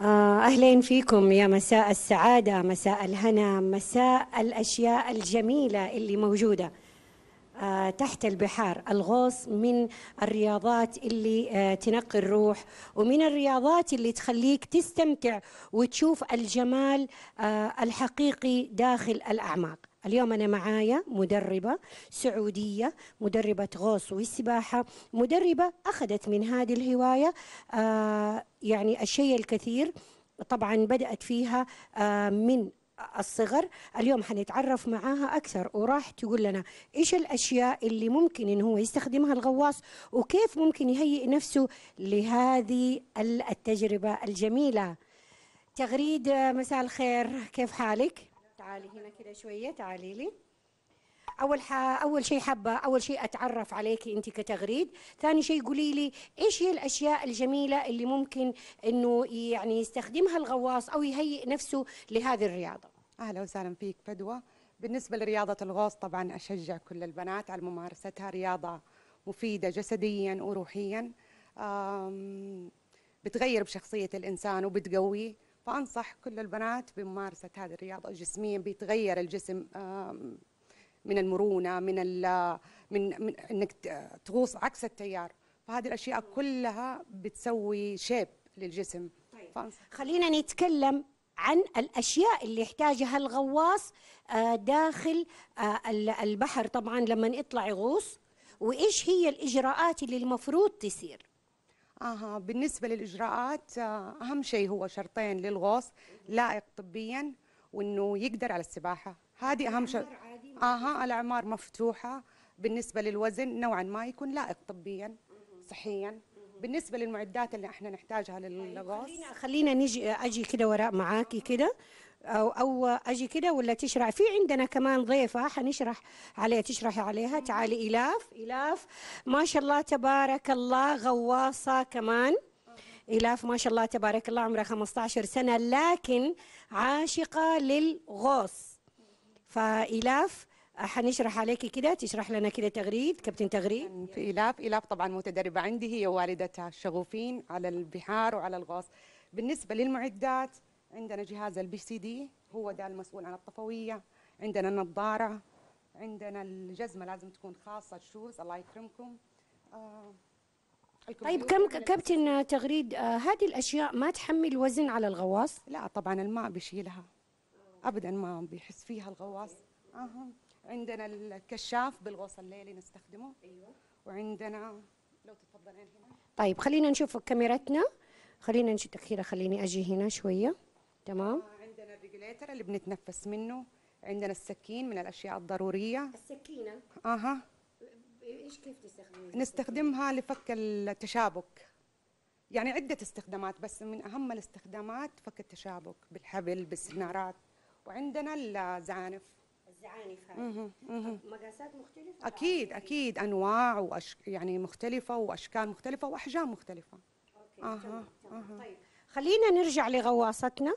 آه، أهلين فيكم يا مساء السعادة مساء الهنا مساء الأشياء الجميلة اللي موجودة آه، تحت البحار الغوص من الرياضات اللي آه، تنقي الروح ومن الرياضات اللي تخليك تستمتع وتشوف الجمال الحقيقي داخل الأعماق اليوم أنا معايا مدربة سعودية مدربة غوص والسباحة مدربة أخذت من هذه الهواية آه يعني الشيء الكثير طبعا بدأت فيها آه من الصغر اليوم حنتعرف معاها أكثر وراح تقول لنا إيش الأشياء اللي ممكن إن هو يستخدمها الغواص وكيف ممكن يهيئ نفسه لهذه التجربة الجميلة تغريد آه، مساء الخير كيف حالك؟ تعالي هنا كده شويه تعالي لي اول اول شيء حابه اول شيء اتعرف عليكي انت كتغريد ثاني شيء قولي لي ايش هي الاشياء الجميله اللي ممكن انه يعني يستخدمها الغواص او يهيئ نفسه لهذه الرياضه اهلا وسهلا فيك فدوى بالنسبه لرياضه الغوص طبعا اشجع كل البنات على ممارستها رياضه مفيده جسديا وروحيا بتغير بشخصيه الانسان وبتقويه فأنصح كل البنات بممارسة هذه الرياضة جسميا بيتغير الجسم من المرونة من, من, من أنك تغوص عكس التيار فهذه الأشياء كلها بتسوي شيب للجسم طيب. خلينا نتكلم عن الاشياء اللي يحتاجها الغواص آه، داخل آه، البحر طبعا لما يطلع يغوص وايش هي الاجراءات اللي المفروض تصير اها بالنسبه للاجراءات آه، اهم شيء هو شرطين للغوص لائق طبيا وانه يقدر على السباحه هذه اهم شيء اها الاعمار مفتوحه بالنسبه للوزن نوعا ما يكون لائق طبيا صحيا بالنسبه للمعدات اللي احنا نحتاجها للغوص خلينا خلينا نجي اجي كده وراء معاكي كده او او اجي كده ولا تشرح في عندنا كمان ضيفه حنشرح عليها تشرحي عليها تعالي الاف الاف ما شاء الله تبارك الله غواصه كمان إلاف ما شاء الله تبارك الله عمرها 15 سنة لكن عاشقة للغوص فإلاف حنشرح عليكي كده تشرح لنا كده تغريد كابتن تغريد في إلاف إلاف طبعا متدربة عندي هي والدتها شغوفين على البحار وعلى الغوص بالنسبة للمعدات عندنا جهاز البي سي دي هو ده المسؤول عن الطفويه عندنا النظاره عندنا الجزمه لازم تكون خاصه الشوز الله يكرمكم آه طيب كم كابتن تغريد آه هذه الاشياء ما تحمل وزن على الغواص؟ لا طبعا الماء بيشيلها ابدا ما بيحس فيها الغواص آه. عندنا الكشاف بالغوص الليلي نستخدمه ايوه وعندنا لو تتفضلين هنا طيب خلينا نشوف كاميرتنا خلينا نشوف كذا خليني اجي هنا شويه تمام آه، عندنا الريجليتر اللي بنتنفس منه عندنا السكين من الاشياء الضروريه السكينه اها ايش كيف تستخدمها نستخدمها لفك التشابك يعني عده استخدامات بس من اهم الاستخدامات فك التشابك بالحبل بالسنارات وعندنا الزعانف الزعانف هذه مقاسات مختلفه اكيد اكيد انواع وأش... يعني مختلفه واشكال مختلفه واحجام مختلفه اوكي آه. تمام. آه. طيب خلينا نرجع لغواصتنا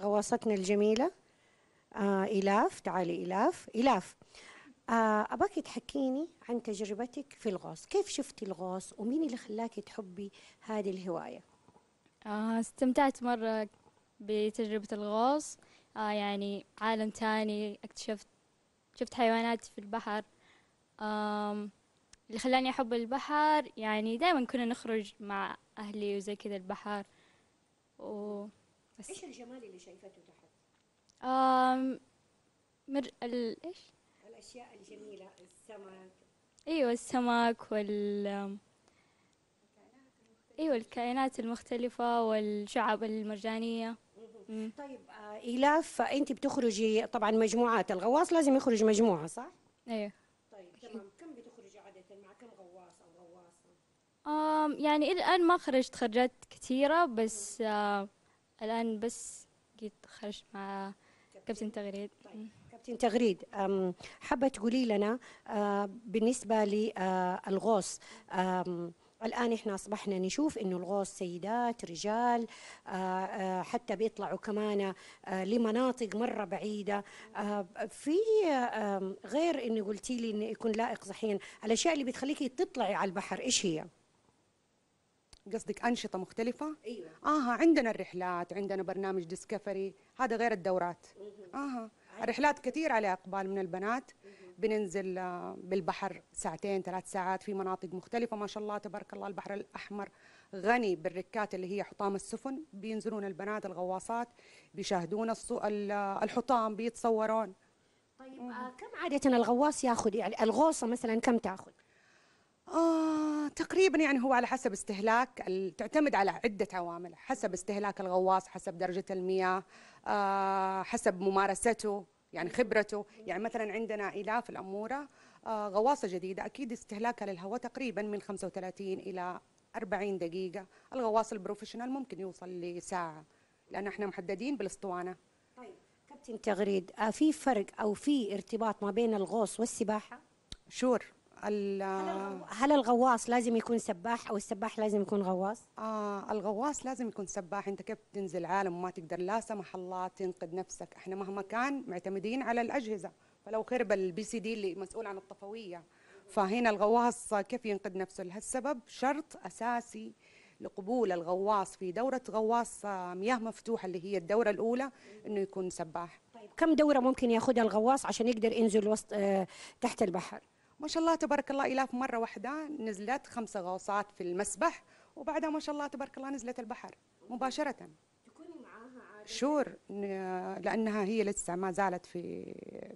غواصتنا الجميلة آه إلاف تعالي إلاف إلاف آه أباكي تحكيني عن تجربتك في الغوص كيف شفتي الغوص ومين اللي خلاكي تحبي هذه الهواية آه استمتعت مرة بتجربة الغوص آه يعني عالم تاني اكتشفت شفت حيوانات في البحر آم اللي خلاني أحب البحر يعني دائما كنا نخرج مع أهلي وزي كذا البحر و بس ايش الجمال اللي شايفته تحت؟ آم مر ال ايش؟ الاشياء الجميله السمك ايوه السمك وال ايوه الكائنات المختلفة والشعب المرجانية طيب آه، إيلاف أنت بتخرجي طبعا مجموعات الغواص لازم يخرج مجموعة صح؟ ايوه طيب تمام كم بتخرجي عادة مع كم غواص أو غواصة؟ يعني إلى الآن ما خرجت خرجات كثيرة بس آه الآن بس جيت خرجت مع كابتن تغريد طيب. كابتن تغريد حابة تقولي لنا آه، بالنسبة للغوص الآن إحنا أصبحنا نشوف إنه الغوص سيدات رجال آه، آه، حتى بيطلعوا كمان لمناطق مرة بعيدة في غير إنه قلتي لي إنه يكون لائق صحيا الأشياء اللي بتخليكي تطلعي على البحر إيش هي؟ قصدك انشطه مختلفه ايوه اها عندنا الرحلات عندنا برنامج ديسكفري هذا غير الدورات اها الرحلات كثير على اقبال من البنات بننزل آه، بالبحر ساعتين ثلاث ساعات في مناطق مختلفه ما شاء الله تبارك الله البحر الاحمر غني بالركات اللي هي حطام السفن بينزلون البنات الغواصات بيشاهدون الحطام بيتصورون طيب آه، كم عاده الغواص ياخذ يعني الغوصه مثلا كم تاخذ آه تقريبا يعني هو على حسب استهلاك تعتمد على عدة عوامل حسب استهلاك الغواص حسب درجة المياه آه حسب ممارسته يعني خبرته يعني مثلا عندنا إلاف الأمورة آه غواصة جديدة أكيد استهلاكها للهواء تقريبا من 35 إلى 40 دقيقة الغواص البروفيشنال ممكن يوصل لساعة لأن احنا محددين بالاسطوانة طيب كابتن تغريد آه، في فرق أو في ارتباط ما بين الغوص والسباحة؟ شور هل الغواص لازم يكون سباح او السباح لازم يكون غواص؟ آه الغواص لازم يكون سباح انت كيف تنزل عالم وما تقدر لا سمح الله تنقذ نفسك احنا مهما كان معتمدين على الاجهزه فلو خرب البي سي دي اللي مسؤول عن الطفويه فهنا الغواص كيف ينقذ نفسه لهالسبب شرط اساسي لقبول الغواص في دورة غواص آه، مياه مفتوحة اللي هي الدورة الأولى أنه يكون سباح طيب كم دورة ممكن ياخذها الغواص عشان يقدر ينزل وسط آه، تحت البحر؟ ما شاء الله تبارك الله إلاف مرة واحدة نزلت خمسة غوصات في المسبح وبعدها ما شاء الله تبارك الله نزلت البحر مباشرة تكوني معاها عادة شور لأنها هي لسه ما زالت في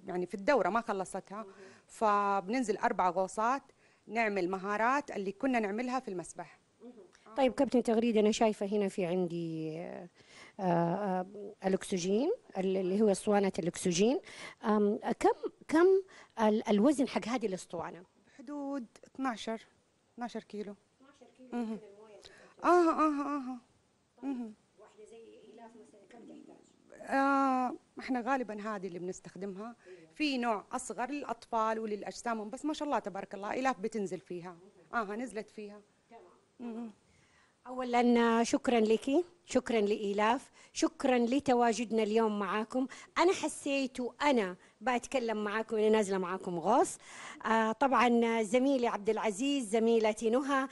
يعني في الدورة ما خلصتها فبننزل أربع غوصات نعمل مهارات اللي كنا نعملها في المسبح طيب كابتن تغريد أنا شايفة هنا في عندي آه، آه، الاكسجين اللي هو اسطوانه الاكسجين كم كم الوزن حق هذه الاسطوانه حدود 12 12 كيلو 12 كيلو من المويه آه،, اه اه اه طيب. واحده زي مثلا كم تحتاج؟ آه احنا غالبا هذه اللي بنستخدمها إيه. في نوع اصغر للاطفال وللاجسام بس ما شاء الله تبارك الله الاف بتنزل فيها اه نزلت فيها تمام اولا شكرا لك شكرا لإيلاف شكرا لتواجدنا اليوم معاكم أنا حسيت وأنا بتكلم معاكم أنا نازلة معاكم غوص آه، طبعا زميلي عبد العزيز زميلتي نهى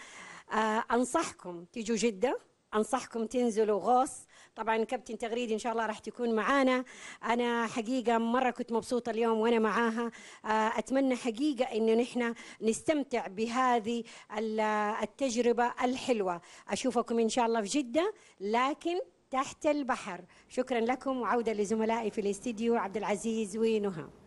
آه، أنصحكم تيجوا جدة انصحكم تنزلوا غوص طبعا كابتن تغريدي ان شاء الله راح تكون معانا انا حقيقه مره كنت مبسوطه اليوم وانا معاها آه، اتمنى حقيقه انه نحن نستمتع بهذه التجربه الحلوه اشوفكم ان شاء الله في جده لكن تحت البحر شكرا لكم وعوده لزملائي في الاستديو عبد العزيز ونهى